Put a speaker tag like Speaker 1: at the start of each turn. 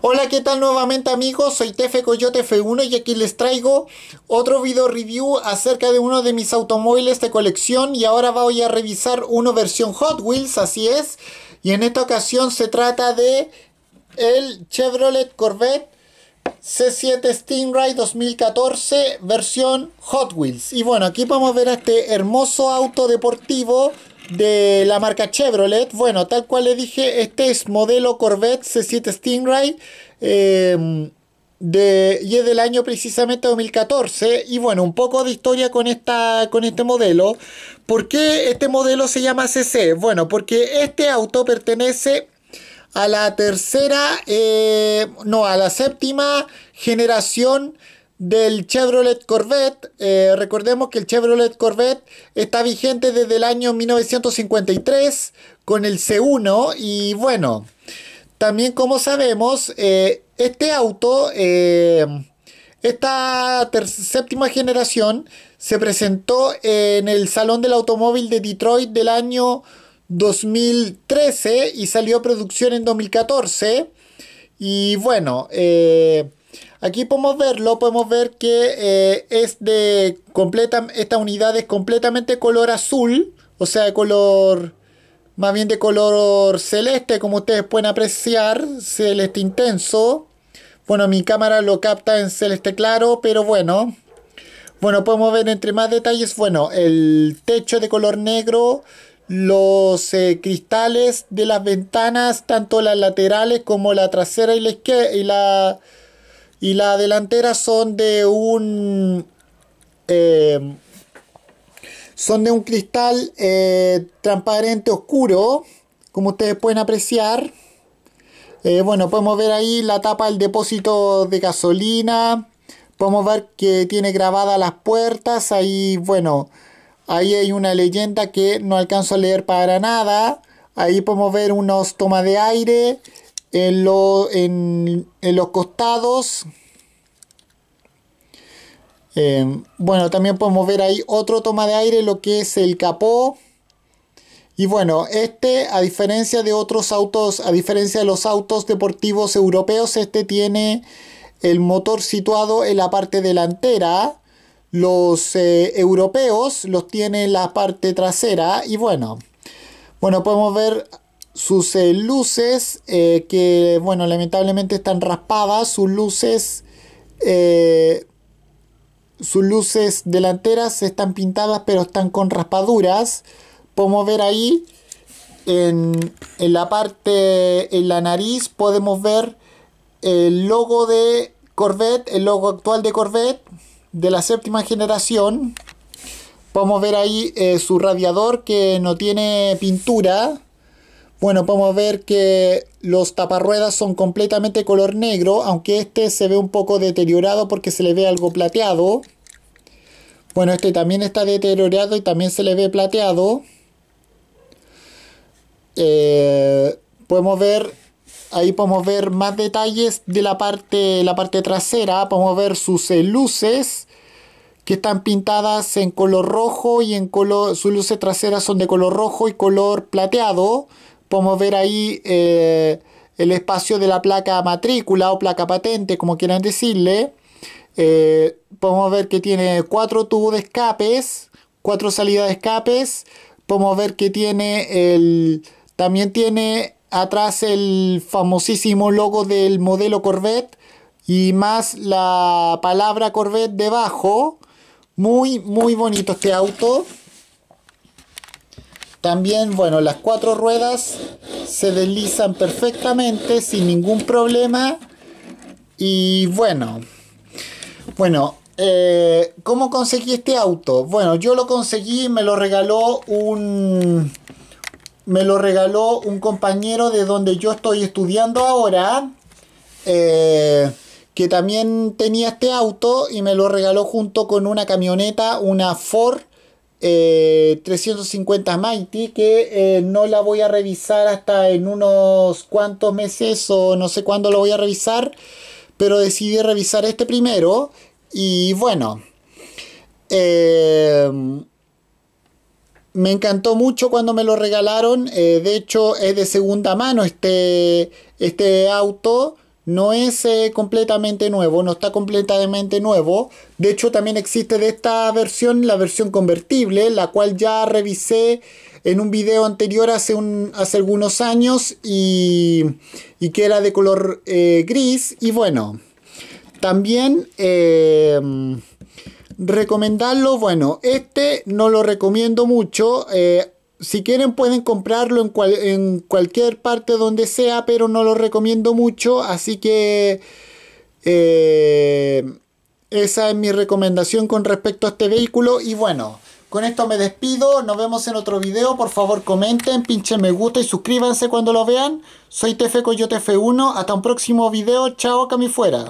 Speaker 1: Hola, ¿qué tal nuevamente amigos? Soy Tefe Coyote F1 y aquí les traigo otro video review acerca de uno de mis automóviles de colección y ahora voy a revisar una versión Hot Wheels, así es. Y en esta ocasión se trata de el Chevrolet Corvette C7 Stingray 2014 versión Hot Wheels. Y bueno, aquí vamos a ver a este hermoso auto deportivo de la marca Chevrolet. Bueno, tal cual le dije, este es modelo Corvette C7 Stingray. Em, de, y es del año precisamente 2014 y bueno, un poco de historia con, esta, con este modelo. ¿Por qué este modelo se llama CC? Bueno, porque este auto pertenece a la tercera, eh, no, a la séptima generación del Chevrolet Corvette. Eh, recordemos que el Chevrolet Corvette está vigente desde el año 1953 con el C1 y bueno, también como sabemos, eh, este auto, eh, esta séptima generación, se presentó en el Salón del Automóvil de Detroit del año 2013 y salió a producción en 2014. Y bueno, eh, Aquí podemos verlo, podemos ver que eh, es de completa, esta unidad es completamente color azul, o sea, de color, más bien de color celeste, como ustedes pueden apreciar, celeste intenso. Bueno, mi cámara lo capta en celeste claro, pero bueno. Bueno, podemos ver entre más detalles, bueno, el techo de color negro, los eh, cristales de las ventanas, tanto las laterales como la trasera y la y la y la delantera son de un... Eh, son de un cristal eh, transparente oscuro, como ustedes pueden apreciar. Eh, bueno, podemos ver ahí la tapa del depósito de gasolina. Podemos ver que tiene grabadas las puertas. Ahí, bueno, ahí hay una leyenda que no alcanzo a leer para nada. Ahí podemos ver unos tomas de aire en, en, los costados. Em, bueno, también podemos ver ahí otro toma de aire, lo que es el capó. Y bueno, este, a diferencia de otros autos, a diferencia de los autos deportivos europeos, este tiene el motor situado en la parte delantera. Los eh, europeos los tiene en la parte trasera. Y bueno, bueno, podemos ver sus eh, luces, eh, que bueno, lamentablemente están raspadas, sus luces, eh, sus luces delanteras están pintadas pero están con raspaduras. Podemos ver ahí en, en la parte, en la nariz, podemos ver el logo de Corvette, el logo actual de Corvette de la séptima generación. Podemos ver ahí su radiador que no tiene pintura bueno, podemos ver que los taparruedas son completamente color negro, aunque este se ve un poco deteriorado porque se le ve algo plateado. Bueno, este también está deteriorado y también se le ve plateado. Eh, podemos ver, ahí podemos ver más detalles de la parte, la parte trasera. Podemos ver sus eh, luces que están pintadas en color rojo y en color, sus luces traseras son de color rojo y color plateado Podemos ver ahí eh, el espacio de la placa matrícula o placa patente, como quieran decirle. Eh, podemos ver que tiene cuatro tubos de escapes, cuatro salidas de escapes. Podemos ver que tiene el, también tiene atrás el famosísimo logo del modelo Corvette y más la palabra Corvette debajo. Muy, muy bonito este auto. También, bueno, las cuatro ruedas se deslizan perfectamente sin ningún problema. Y bueno, bueno, eh, ¿cómo conseguí este auto? Bueno, yo lo conseguí, me lo regaló un... Me lo regaló un compañero de donde yo estoy estudiando ahora. Eh, que también tenía este auto y me lo regaló junto con una camioneta, una Ford 350 eh, Mighty que eh, no la voy a revisar hasta en unos cuantos meses o no sé cuándo lo voy a revisar pero decidí revisar este primero y bueno eh, me encantó mucho cuando me lo regalaron de hecho es de segunda mano este, este auto no es eh, completamente nuevo, no está completamente nuevo. De hecho, también existe de esta versión la versión convertible, la cual ya revisé en un video anterior hace, un, hace algunos años y, y, que era de color eh, gris. Y bueno, también em, recomendarlo, bueno, este no lo recomiendo mucho. Eh, si quieren pueden comprarlo en, en cualquier parte donde sea, pero no lo recomiendo mucho, así que eh, esa es mi recomendación con respecto a este vehículo y bueno. Con esto me despido, nos vemos en otro video, por favor comenten, pinchen me gusta y suscríbanse cuando lo vean. Soy tf Coyote F1, hasta un próximo video, chao Cami fuera.